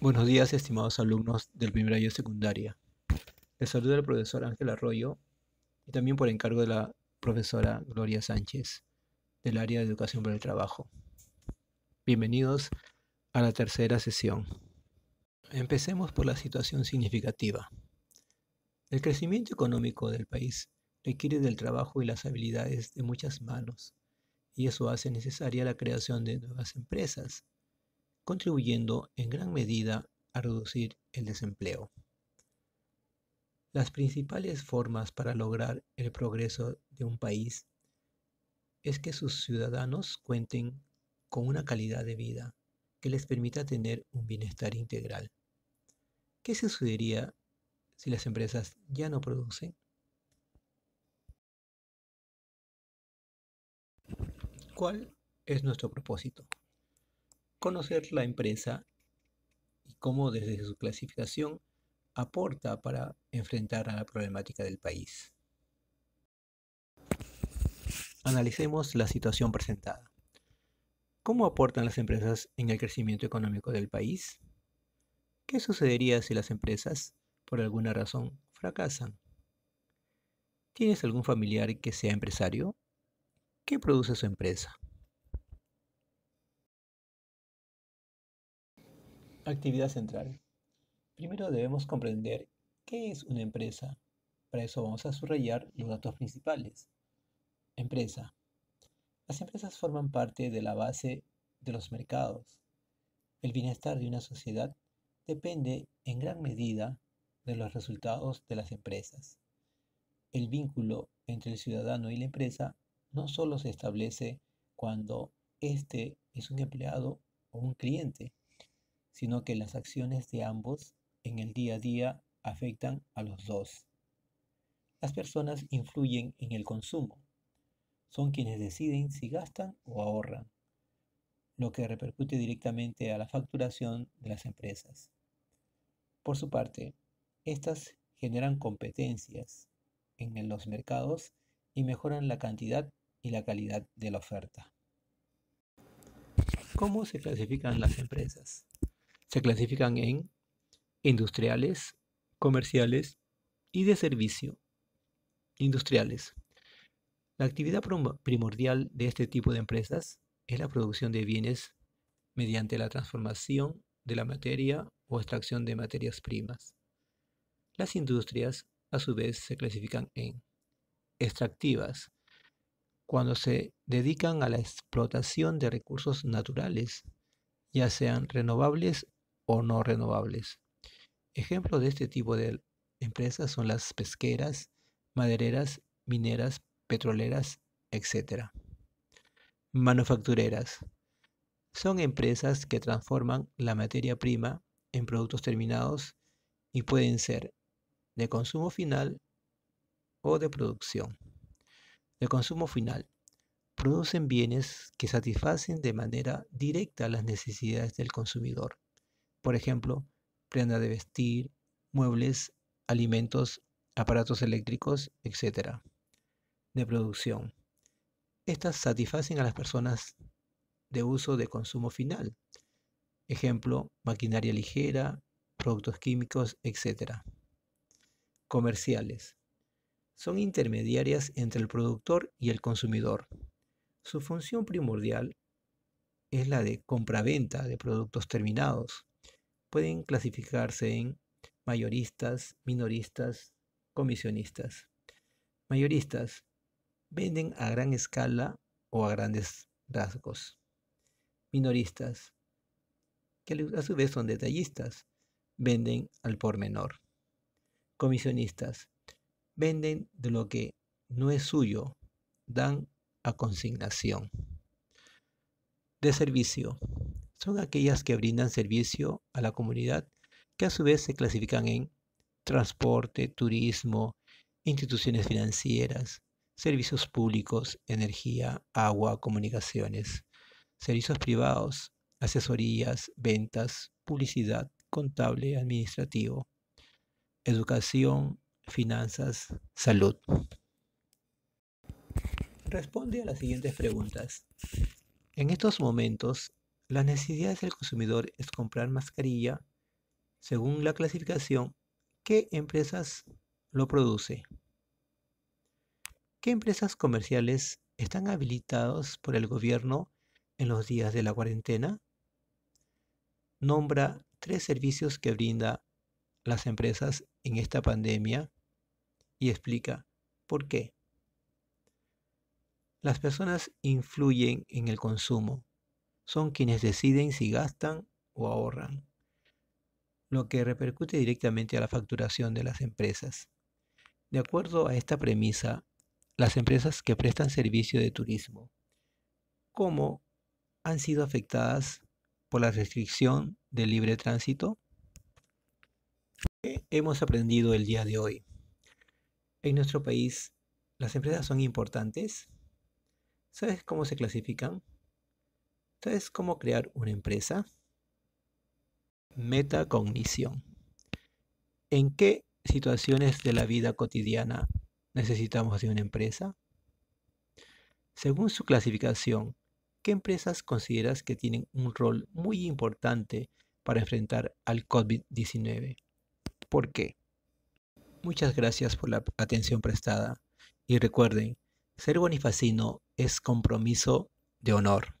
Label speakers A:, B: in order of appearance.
A: Buenos días, estimados alumnos del primer año secundaria. Les saluda el profesor Ángel Arroyo y también por encargo de la profesora Gloria Sánchez del área de Educación para el Trabajo. Bienvenidos a la tercera sesión. Empecemos por la situación significativa. El crecimiento económico del país requiere del trabajo y las habilidades de muchas manos, y eso hace necesaria la creación de nuevas empresas contribuyendo en gran medida a reducir el desempleo. Las principales formas para lograr el progreso de un país es que sus ciudadanos cuenten con una calidad de vida que les permita tener un bienestar integral. ¿Qué sucedería si las empresas ya no producen? ¿Cuál es nuestro propósito? conocer la empresa y cómo desde su clasificación aporta para enfrentar a la problemática del país. Analicemos la situación presentada. ¿Cómo aportan las empresas en el crecimiento económico del país? ¿Qué sucedería si las empresas, por alguna razón, fracasan? ¿Tienes algún familiar que sea empresario? ¿Qué produce su empresa? Actividad central. Primero debemos comprender qué es una empresa. Para eso vamos a subrayar los datos principales. Empresa. Las empresas forman parte de la base de los mercados. El bienestar de una sociedad depende en gran medida de los resultados de las empresas. El vínculo entre el ciudadano y la empresa no solo se establece cuando éste es un empleado o un cliente, sino que las acciones de ambos en el día a día afectan a los dos. Las personas influyen en el consumo. Son quienes deciden si gastan o ahorran, lo que repercute directamente a la facturación de las empresas. Por su parte, estas generan competencias en los mercados y mejoran la cantidad y la calidad de la oferta. ¿Cómo se clasifican las empresas? se clasifican en industriales, comerciales y de servicio. Industriales. La actividad primordial de este tipo de empresas es la producción de bienes mediante la transformación de la materia o extracción de materias primas. Las industrias, a su vez, se clasifican en extractivas, cuando se dedican a la explotación de recursos naturales, ya sean renovables o no renovables. Ejemplos de este tipo de empresas son las pesqueras, madereras, mineras, petroleras, etc. Manufactureras. Son empresas que transforman la materia prima en productos terminados y pueden ser de consumo final o de producción. De consumo final. Producen bienes que satisfacen de manera directa las necesidades del consumidor por ejemplo, prenda de vestir, muebles, alimentos, aparatos eléctricos, etc. De producción. Estas satisfacen a las personas de uso de consumo final. Ejemplo, maquinaria ligera, productos químicos, etc. Comerciales. Son intermediarias entre el productor y el consumidor. Su función primordial es la de compra-venta de productos terminados, pueden clasificarse en mayoristas, minoristas, comisionistas. Mayoristas venden a gran escala o a grandes rasgos. Minoristas, que a su vez son detallistas, venden al por menor. Comisionistas, venden de lo que no es suyo, dan a consignación. De servicio, son aquellas que brindan servicio a la comunidad, que a su vez se clasifican en transporte, turismo, instituciones financieras, servicios públicos, energía, agua, comunicaciones, servicios privados, asesorías, ventas, publicidad, contable, administrativo, educación, finanzas, salud. Responde a las siguientes preguntas. En estos momentos, las necesidades del consumidor es comprar mascarilla según la clasificación qué empresas lo produce. ¿Qué empresas comerciales están habilitados por el gobierno en los días de la cuarentena? Nombra tres servicios que brinda las empresas en esta pandemia y explica por qué. Las personas influyen en el consumo son quienes deciden si gastan o ahorran, lo que repercute directamente a la facturación de las empresas. De acuerdo a esta premisa, las empresas que prestan servicio de turismo, ¿cómo han sido afectadas por la restricción del libre tránsito? ¿Qué hemos aprendido el día de hoy? En nuestro país, las empresas son importantes. ¿Sabes cómo se clasifican? Entonces, ¿cómo crear una empresa? Metacognición. ¿En qué situaciones de la vida cotidiana necesitamos de una empresa? Según su clasificación, ¿qué empresas consideras que tienen un rol muy importante para enfrentar al COVID-19? ¿Por qué? Muchas gracias por la atención prestada y recuerden, ser bonifacino es compromiso de honor.